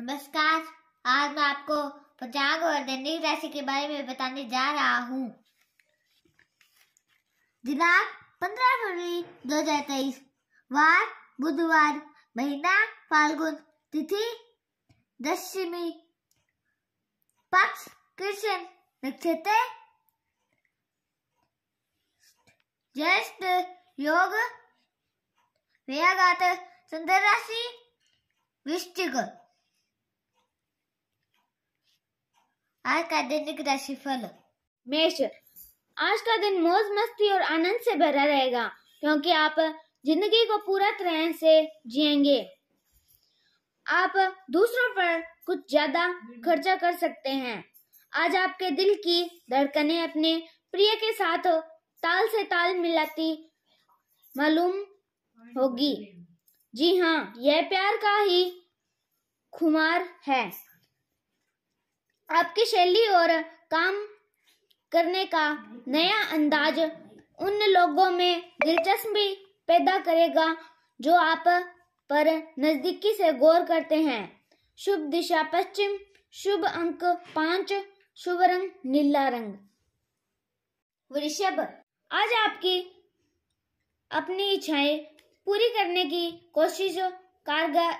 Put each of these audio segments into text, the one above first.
नमस्कार आज मैं आपको पचांग और दैनिक राशि के बारे में बताने जा रहा हूँ दिनांक 15 फरवरी 2023 वार बुधवार महीना फाल्गुन तिथि दशमी पक्ष कृष्ण नक्षत्र ज्येष्ठ योग व्याघात चंद्र राशि वृश्चिक आज का दैनिक राशिफल मेष आज का दिन मौज मस्ती और आनंद से भरा रहेगा क्योंकि आप जिंदगी को पूरा तरह से जिएंगे आप दूसरों पर कुछ ज्यादा खर्चा कर सकते हैं आज आपके दिल की धड़कने अपने प्रिय के साथ ताल से ताल मिलाती मालूम होगी जी हाँ यह प्यार का ही खुमार है आपकी शैली और काम करने का नया अंदाज उन लोगों में दिलचस्पी पैदा करेगा जो आप पर नजदीकी से गौर करते हैं शुभ दिशा पश्चिम शुभ अंक पांच शुभ रंग नीला रंग वृषभ आज आपकी अपनी इच्छाएं पूरी करने की कोशिश कारगर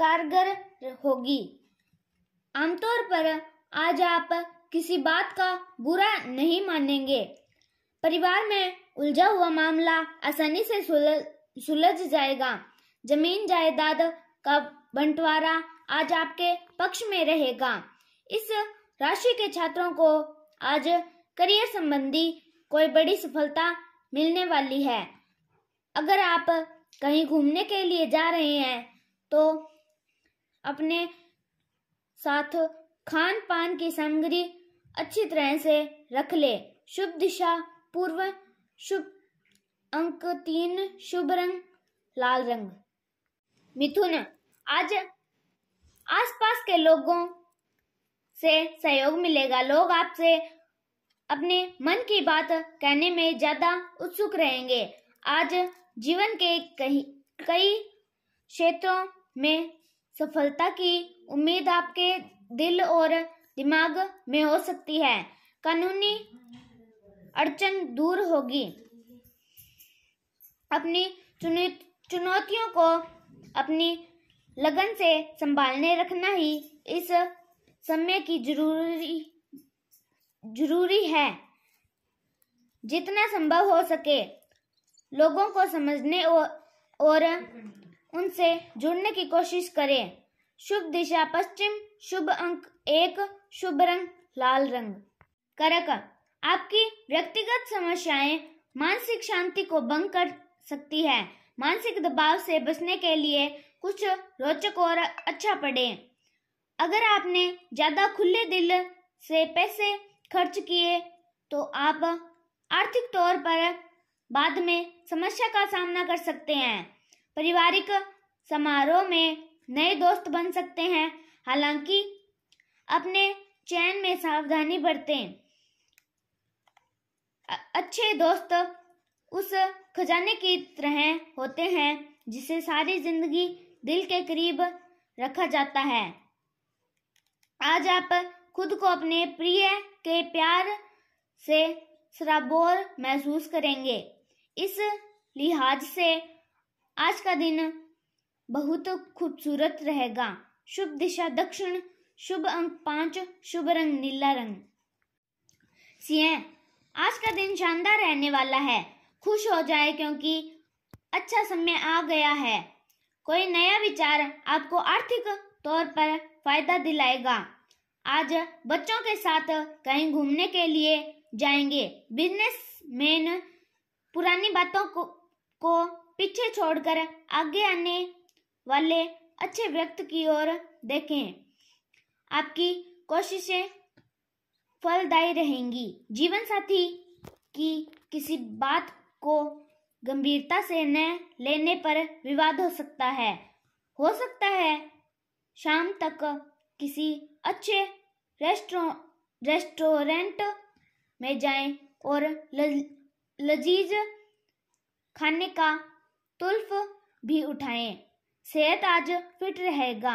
कारगर होगी आमतौर पर आज आप किसी बात का बुरा नहीं मानेंगे परिवार में उलझा हुआ मामला आसानी से सुलझ जाएगा जमीन जायदाद का बंटवारा आज आपके पक्ष में रहेगा इस राशि के छात्रों को आज करियर संबंधी कोई बड़ी सफलता मिलने वाली है अगर आप कहीं घूमने के लिए जा रहे हैं तो अपने साथ खान पान की सामग्री अच्छी तरह से रख ले शुभ दिशा पूर्व शुभ अंक तीन शुभ रंग लाल रंग मिथुन आज आसपास के लोगों से सहयोग मिलेगा लोग आपसे अपने मन की बात कहने में ज्यादा उत्सुक रहेंगे आज जीवन के कई कई क्षेत्रों में सफलता की उम्मीद आपके दिल और दिमाग में हो सकती है कानूनी अड़चन दूर होगी अपनी चुनौतियों को अपनी लगन से संभालने रखना ही इस समय की जरूरी जरूरी है जितना संभव हो सके लोगों को समझने और, और उनसे जुड़ने की कोशिश करें शुभ दिशा पश्चिम शुभ अंक एक शुभ रंग लाल रंग करक आपकी व्यक्तिगत समस्याएं मानसिक शांति को भंग कर सकती है मानसिक दबाव से बचने के लिए कुछ रोचक और अच्छा पड़े अगर आपने ज्यादा खुले दिल से पैसे खर्च किए तो आप आर्थिक तौर पर बाद में समस्या का सामना कर सकते हैं पारिवारिक समारोह में नए दोस्त बन सकते हैं हालांकि अपने चयन में सावधानी बरतें अच्छे दोस्त उस खजाने की तरह होते हैं जिसे सारी जिंदगी दिल के करीब रखा जाता है आज आप खुद को अपने प्रिय के प्यार से सराबोर महसूस करेंगे इस लिहाज से आज का दिन बहुत खूबसूरत रहेगा शुभ दिशा दक्षिण शुभ अंक पांच शुभ रंग नीला रंग सिंह आज का दिन शानदार रहने वाला है खुश हो जाए क्योंकि अच्छा समय आ गया है कोई नया विचार आपको आर्थिक तौर पर फायदा दिलाएगा आज बच्चों के साथ कहीं घूमने के लिए जाएंगे बिजनेस मैन पुरानी बातों को, को पीछे छोड़कर आगे आने वाले अच्छे व्यक्ति की ओर देखें आपकी कोशिशें फलदायी रहेंगी जीवन साथी की किसी बात को गंभीरता से न लेने पर विवाद हो सकता है हो सकता है शाम तक किसी अच्छे रेस्टो रेस्टोरेंट में जाएं और लजीज खाने का तुल्फ भी उठाएं सेहत आज फिट रहेगा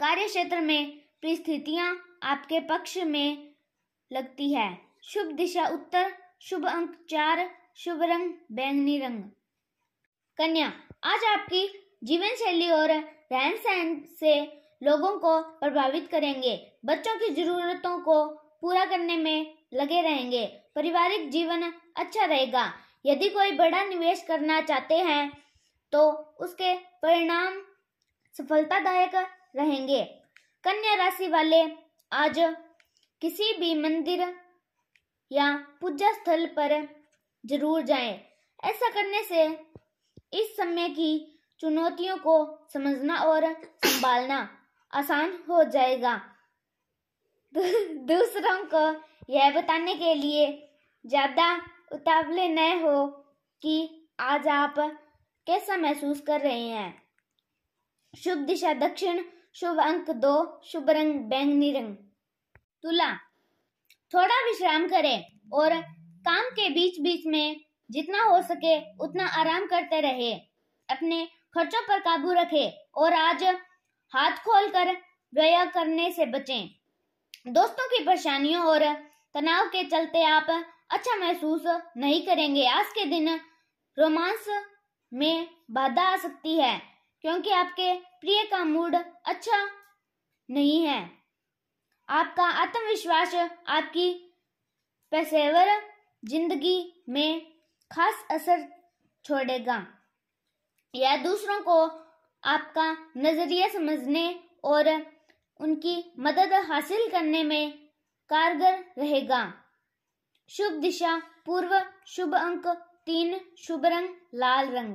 कार्य क्षेत्र में परिस्थितियां आपके पक्ष में लगती है शुभ दिशा उत्तर शुभ अंक चार शुभ रंग बैंगनी रंग कन्या आज आपकी जीवन शैली और रहन सहन से लोगों को प्रभावित करेंगे बच्चों की जरूरतों को पूरा करने में लगे रहेंगे पारिवारिक जीवन अच्छा रहेगा यदि कोई बड़ा निवेश करना चाहते हैं तो उसके परिणाम सफलतादायक रहेंगे कन्या राशि वाले आज किसी भी मंदिर या पूजा स्थल पर जरूर जाएं। ऐसा करने से इस समय की चुनौतियों को समझना और संभालना आसान हो जाएगा दूसरों को यह बताने के लिए ज़्यादा उतावले न हो कि आज आप कैसा महसूस कर रहे हैं शुभ दिशा दक्षिण शुभ अंक दो शुभ रंग बैंगनी रंग तुला थोड़ा विश्राम करें और काम के बीच बीच में जितना हो सके उतना आराम करते रहे अपने खर्चों पर काबू रखें और आज हाथ खोलकर व्यय करने से बचें दोस्तों की परेशानियों और तनाव के चलते आप अच्छा महसूस नहीं करेंगे आज के दिन रोमांस में बाधा आ सकती है क्योंकि आपके प्रिय का मूड अच्छा नहीं है आपका आत्मविश्वास आपकी पेशेवर जिंदगी में खास असर छोड़ेगा यह दूसरों को आपका नजरिया समझने और उनकी मदद हासिल करने में कारगर रहेगा शुभ दिशा पूर्व शुभ अंक तीन शुभ रंग लाल रंग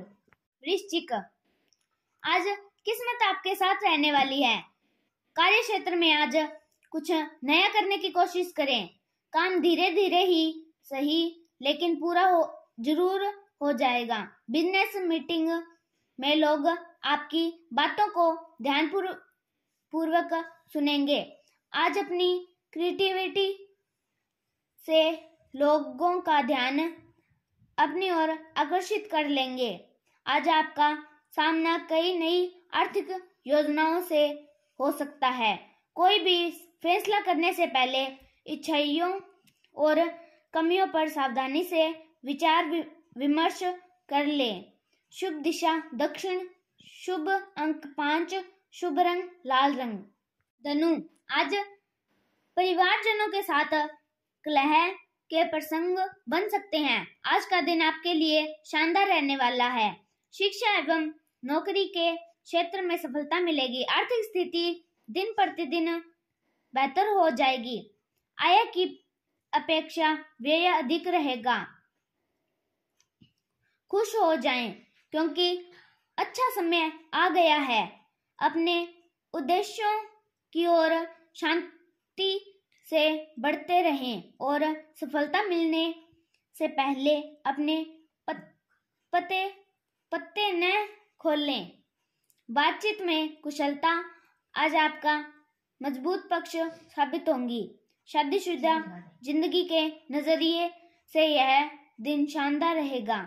वृश्चिक आज किस्मत आपके साथ रहने वाली है कार्य क्षेत्र में आज कुछ नया करने की कोशिश करें काम धीरे धीरे ही सही लेकिन पूरा हो जरूर हो जाएगा बिजनेस मीटिंग में लोग आपकी बातों को ध्यान पूर्वक सुनेंगे आज अपनी क्रिएटिविटी से लोगों का ध्यान अपनी ओर आकर्षित कर लेंगे आज आपका सामना कई नई आर्थिक योजनाओं से हो सकता है कोई भी फैसला करने से पहले इच्छाइयों और कमियों पर सावधानी से विचार विमर्श कर ले शुभ दिशा दक्षिण शुभ अंक पांच शुभ रंग लाल रंग धनु आज परिवारजनों के साथ कलह के प्रसंग बन सकते हैं आज का दिन आपके लिए शानदार रहने वाला है शिक्षा एवं नौकरी के क्षेत्र में सफलता मिलेगी आर्थिक स्थिति दिन प्रतिदिन बेहतर हो जाएगी आय की अपेक्षा व्यय अधिक रहेगा खुश हो जाएं क्योंकि अच्छा समय आ गया है अपने उद्देश्यों की ओर शांति से बढ़ते रहें और सफलता मिलने से पहले अपने पत, पते पत्ते न खोलें बातचीत में कुशलता आज आपका मजबूत पक्ष साबित होंगी शादीशुदा जिंदगी के नजरिए से यह दिन शानदार रहेगा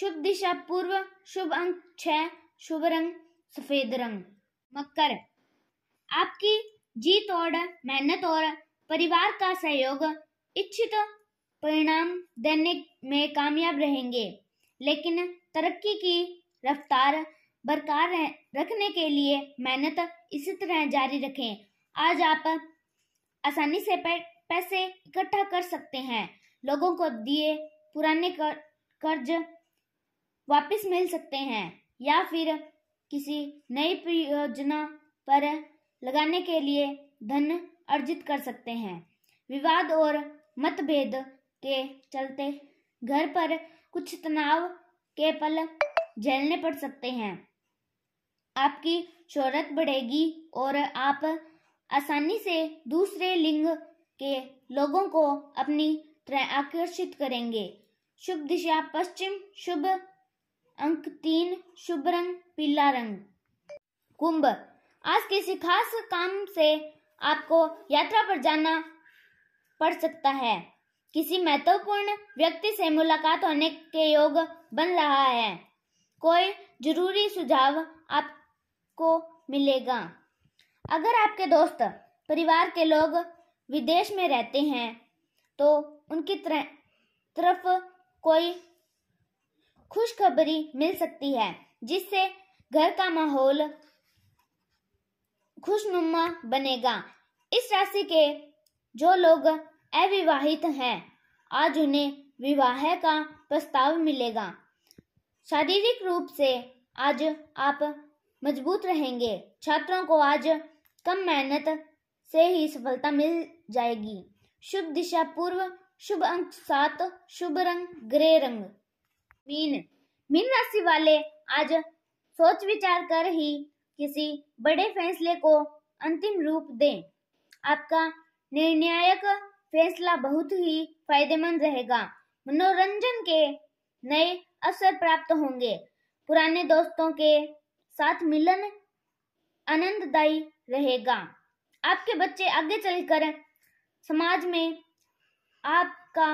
शुभ दिशा पूर्व शुभ अंक छह शुभ रंग सफेद रंग मकर आपकी जीत और मेहनत और परिवार का सहयोग इच्छित परिणाम देने में कामयाब रहेंगे लेकिन तरक्की की रफ्तार बरकरार रखने के लिए मेहनत इसी तरह जारी रखें आज आप आसानी से पैसे इकट्ठा कर सकते हैं लोगों को दिए पुराने कर, कर्ज वापस मिल सकते हैं या फिर किसी नई परियोजना पर लगाने के लिए धन अर्जित कर सकते हैं विवाद और मतभेद के चलते घर पर कुछ तनाव के पल झेलने पड़ सकते हैं आपकी शोहरत बढ़ेगी और आप आसानी से दूसरे लिंग के लोगों को अपनी तरह आकर्षित करेंगे शुभ दिशा पश्चिम शुभ अंक तीन शुभ रंग पीला रंग कुंभ आज किसी खास काम से आपको यात्रा पर जाना पड़ सकता है किसी महत्वपूर्ण व्यक्ति से मुलाकात होने के योग बन रहा है कोई जरूरी सुझाव आपको मिलेगा अगर आपके दोस्त परिवार के लोग विदेश में रहते हैं तो उनकी तरफ कोई खुशखबरी मिल सकती है जिससे घर का माहौल खुशनुमा बनेगा इस राशि के जो लोग अविवाहित हैं आज उन्हें विवाह का प्रस्ताव मिलेगा शारीरिक रूप से आज आप मजबूत रहेंगे छात्रों को आज कम मेहनत से ही सफलता मिल जाएगी शुभ दिशा पूर्व शुभ अंक सात शुभ रंग ग्रे रंग मीन मीन राशि वाले आज सोच विचार कर ही किसी बड़े फैसले को अंतिम रूप दें आपका निर्णायक फैसला बहुत ही फायदेमंद रहेगा मनोरंजन के नए अवसर प्राप्त होंगे पुराने दोस्तों के साथ मिलन आनंददायी रहेगा आपके बच्चे आगे चलकर समाज में आपका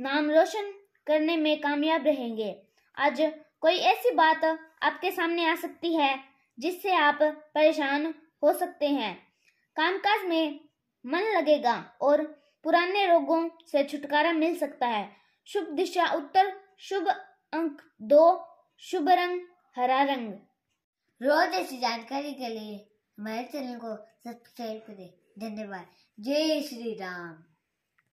नाम रोशन करने में कामयाब रहेंगे आज कोई ऐसी बात आपके सामने आ सकती है जिससे आप परेशान हो सकते हैं कामकाज में मन लगेगा और पुराने रोगों से छुटकारा मिल सकता है शुभ दिशा उत्तर शुभ अंक दो शुभ रंग हरा रंग रोज ऐसी जानकारी के लिए हमारे चैनल को सब्सक्राइब करें धन्यवाद जय श्री राम